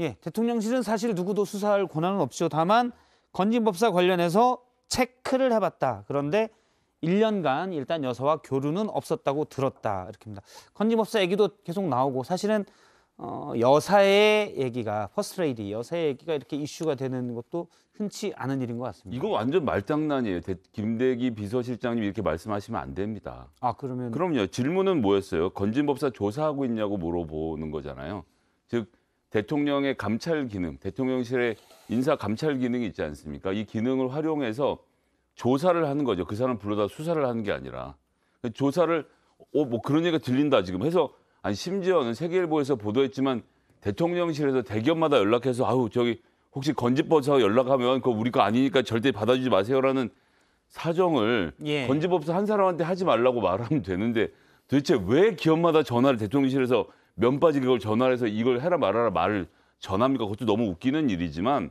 예, 대통령실은 사실 누구도 수사할 권한은 없죠. 다만 건진법사 관련해서 체크를 해봤다. 그런데 1년간 일단 여사와 교류는 없었다고 들었다. 이렇게입니다. 건진법사 얘기도 계속 나오고 사실은 어, 여사의 얘기가 퍼스트레이디 여사의 얘기가 이렇게 이슈가 되는 것도 흔치 않은 일인 것 같습니다. 이거 완전 말장난이에요. 대, 김대기 비서실장님 이렇게 말씀하시면 안 됩니다. 아 그러면 그럼요. 질문은 뭐였어요? 건진법사 조사하고 있냐고 물어보는 거잖아요. 즉 대통령의 감찰 기능, 대통령실의 인사 감찰 기능이 있지 않습니까? 이 기능을 활용해서 조사를 하는 거죠. 그 사람 불러다 수사를 하는 게 아니라 그 조사를 어뭐 그런 얘기가 들린다 지금 해서 아니 심지어는 세계일보에서 보도했지만 대통령실에서 대기업마다 연락해서 아우 저기 혹시 건지법사 연락하면 그거 우리 거 아니니까 절대 받아주지 마세요라는 사정을 예. 건지법사 한 사람한테 하지 말라고 말하면 되는데 도대체 왜 기업마다 전화를 대통령실에서 면 빠지게 그걸 전화해서 이걸 해라 말하라 말을 전합니까? 그것도 너무 웃기는 일이지만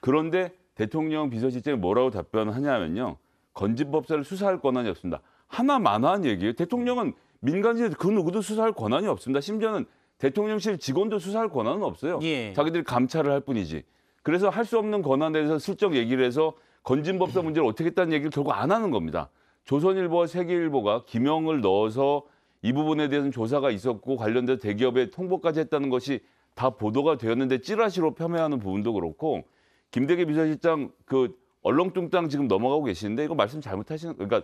그런데 대통령 비서실장이 뭐라고 답변하냐면요. 건진법사를 수사할 권한이 없습니다. 하나만한 얘기예요. 대통령은 민간인에서 그 누구도 수사할 권한이 없습니다. 심지어는 대통령실 직원도 수사할 권한은 없어요. 예. 자기들이 감찰을 할 뿐이지. 그래서 할 수 없는 권한에 대해서 슬쩍 얘기를 해서 건진법사 문제를 어떻게 했다는 얘기를 결국 안 하는 겁니다. 조선일보와 세계일보가 김영을 넣어서 이 부분에 대해서는 조사가 있었고 관련된 대기업의 통보까지 했다는 것이 다 보도가 되었는데 찌라시로 폄훼하는 부분도 그렇고 김대기 비서실장 그 얼렁뚱땅 지금 넘어가고 계시는데 이거 말씀 잘못하시는 그러니까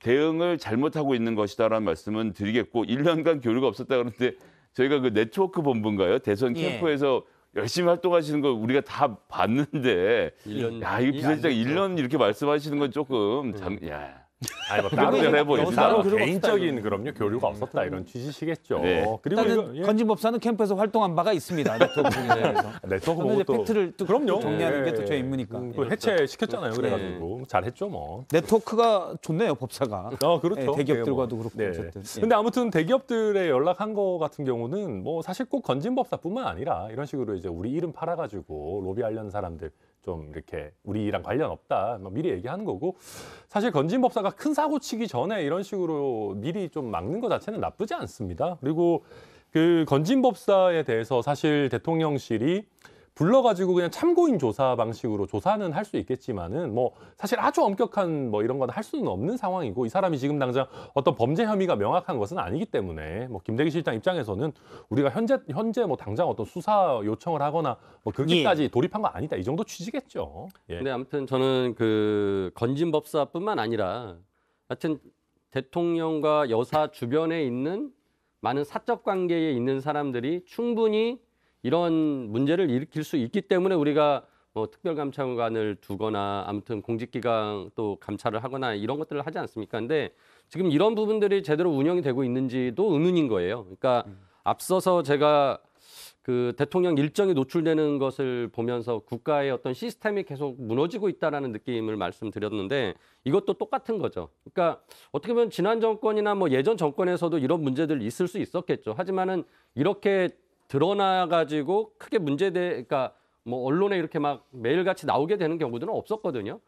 대응을 잘못하고 있는 것이다라는 말씀은 드리겠고 1년간 교류가 없었다 그러는데 저희가 그 네트워크 본부인가요? 대선 예. 캠프에서 예. 열심히 활동하시는 걸 우리가 다 봤는데 1년, 야, 이거 비서실장 1년 이렇게 말씀하시는 건 조금 장, 음. 야. 아니 뭐 따로 해보니 따로 개인적인 그럼요 교류가 없었다 이런 취지시겠죠. 네. 그리고 예. 건진 법사는 캠프에서 활동한 바가 있습니다. 네트워크 중에서. 네. 아, 네트워크 보고 또 팩트를 또 그럼요. 정리하는 네. 게또제 임무니까. 음, 또 예. 해체 시켰잖아요. 그렇죠. 그래가지고 네. 잘했죠 뭐. 네트워크가 좋네요 법사가. 아 그렇죠. 예, 네, 대기업들과도 뭐. 그렇고 네. 예. 근데 아무튼 대기업들에 연락한 거 같은 경우는 뭐 사실 꼭 건진 법사뿐만 아니라 이런 식으로 이제 우리 이름 팔아가지고 로비하려는 사람들 좀 이렇게 우리랑 관련 없다 뭐 미리 얘기하는 거고 사실 건진법사가 큰 사고 치기 전에 이런 식으로 미리 좀 막는 것 자체는 나쁘지 않습니다. 그리고 그 건진법사에 대해서 사실 대통령실이 불러가지고 그냥 참고인 조사 방식으로 조사는 할 수 있겠지만은 뭐 사실 아주 엄격한 뭐 이런 건 할 수는 없는 상황이고 이 사람이 지금 당장 어떤 범죄 혐의가 명확한 것은 아니기 때문에 뭐 김대기 실장 입장에서는 우리가 현재 현재 뭐 당장 어떤 수사 요청을 하거나 뭐 그렇게까지 예. 돌입한 거 아니다 이 정도 취지겠죠. 예. 근데 아무튼 저는 그 건진법사뿐만 아니라 하여튼 대통령과 여사 주변에 있는 많은 사적 관계에 있는 사람들이 충분히 이런 문제를 일으킬 수 있기 때문에 우리가 뭐 특별감찰관을 두거나 아무튼 공직기강 또 감찰을 하거나 이런 것들을 하지 않습니까? 근데 지금 이런 부분들이 제대로 운영이 되고 있는지도 의문인 거예요. 그러니까 음. 앞서서 제가 그 대통령 일정이 노출되는 것을 보면서 국가의 어떤 시스템이 계속 무너지고 있다라는 느낌을 말씀드렸는데 이것도 똑같은 거죠. 그러니까 어떻게 보면 지난 정권이나 뭐 예전 정권에서도 이런 문제들 있을 수 있었겠죠. 하지만은 이렇게 드러나 가지고 크게 문제돼 그러니까 뭐 언론에 이렇게 막 매일같이 나오게 되는 경우들은 없었거든요.